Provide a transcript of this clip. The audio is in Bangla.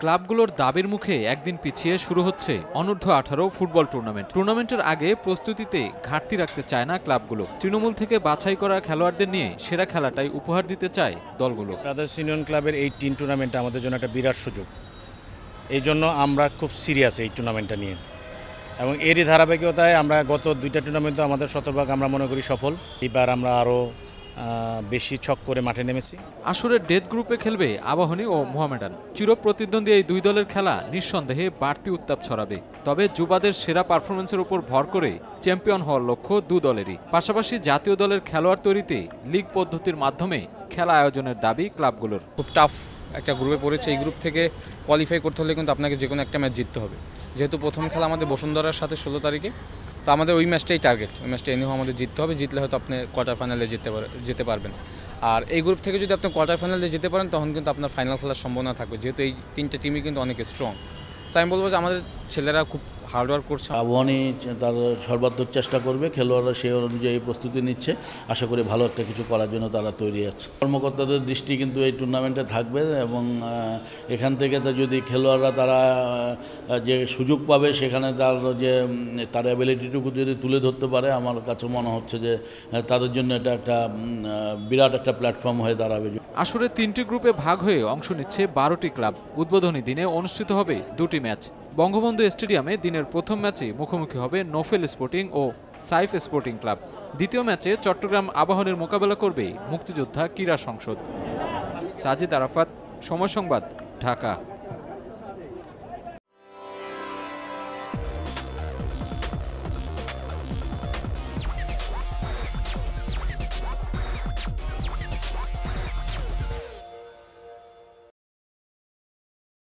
ক্লাবগুলোর দাবির মুখে একদিন পিছিয়ে শুরু হচ্ছে অনূর্ধ্ব আঠারো ফুটবল টুর্নামেন্ট টুর্নামেন্টের আগে প্রস্তুতিতে ঘাটতি রাখতে চায় না ক্লাবগুলো তৃণমূল থেকে বাছাই করা খেলোয়াড়দের নিয়ে সেরা খেলাটাই উপহার দিতে চায় দলগুলো ব্রাদার্স ইউনিয়ন ক্লাবের এই টিম টুর্নামেন্ট আমাদের জন্য একটা বিরাট সুযোগ এই জন্য আমরা খুব সিরিয়াস এই টুর্নামেন্টটা নিয়ে এবং এরই ধারাবাহিকতায় আমরা গত দুইটা টুর্নামেন্টও আমাদের শতভাগ আমরা মনে করি সফল এবার আমরা আরও বেশি ছক করে মাঠে নেমেছি আসরের ডেথ গ্রুপে খেলবে আবাহনী ও মোহামেডান প্রতিদ্বন্দ্বী এই দুই দলের খেলা নিঃসন্দেহে বাড়তি উত্তাপ ছড়াবে তবে যুবাদের সেরা পারফরমেন্সের উপর ভর করে চ্যাম্পিয়ন হওয়ার লক্ষ্য দু দলেরই পাশাপাশি জাতীয় দলের খেলোয়াড় তৈরিতে লিগ পদ্ধতির মাধ্যমে খেলা আয়োজনের দাবি ক্লাবগুলোর খুব টাফ একটা গ্রুপে পড়েছে এই গ্রুপ থেকে কোয়ালিফাই করতে হলে কিন্তু আপনাকে যে কোনো একটা ম্যাচ জিততে হবে যেহেতু প্রথম খেলা আমাদের বসুন্ধরার সাথে ষোলো তারিখে তো আমাদের ওই ম্যাচটাই টার্গেট ওই ম্যাচটা এনেও আমাদের জিততে হবে জিতলে হয়তো আপনি কোয়ার্টার ফাইনালে যেতে পারে যেতে পারবেন আর এই গ্রুপ থেকে যদি আপনি কোয়ার্টার ফাইনালে যেতে পারেন তখন কিন্তু আপনার ফাইনাল খেলার সম্ভাবনা থাকবে যেহেতু এই তিনটা টিমই কিন্তু অনেক স্ট্রং সো আমি বলবো যে আমাদের ছেলেরা খুব হার্ডওয়ার্ক করছে আবহানি তার সর্বাত্মক চেষ্টা করবে খেলোয়াড়রা সে অনুযায়ী প্রস্তুতি নিচ্ছে আশা করি ভালো একটা কিছু করার জন্য তারা তৈরি আছে কর্মকর্তাদের দৃষ্টি কিন্তু এই টুর্নামেন্টে থাকবে এবং এখান থেকে তো যদি খেলোয়াড়রা তারা যে সুযোগ পাবে সেখানে তার যে তার অ্যাবিলিটিটুকু যদি তুলে ধরতে পারে আমার কাছে মনে হচ্ছে যে তাদের জন্য এটা একটা বিরাট একটা প্ল্যাটফর্ম হয়ে দাঁড়াবে আসরে তিনটি গ্রুপে ভাগ হয়ে অংশ নিচ্ছে বারোটি ক্লাব উদ্বোধনী দিনে অনুষ্ঠিত হবে দুটি ম্যাচ বঙ্গবন্ধু স্টেডিয়ামে দিনের প্রথম ম্যাচে মুখোমুখি হবে নোফেল স্পোর্টিং ও সাইফ স্পোর্টিং ক্লাব দ্বিতীয় ম্যাচে চট্টগ্রাম আবাহনের মোকাবেলা করবে মুক্তিযোদ্ধা ক্রীড়া সংসদ সাজিদ আরাফাত সময় সংবাদ ঢাকা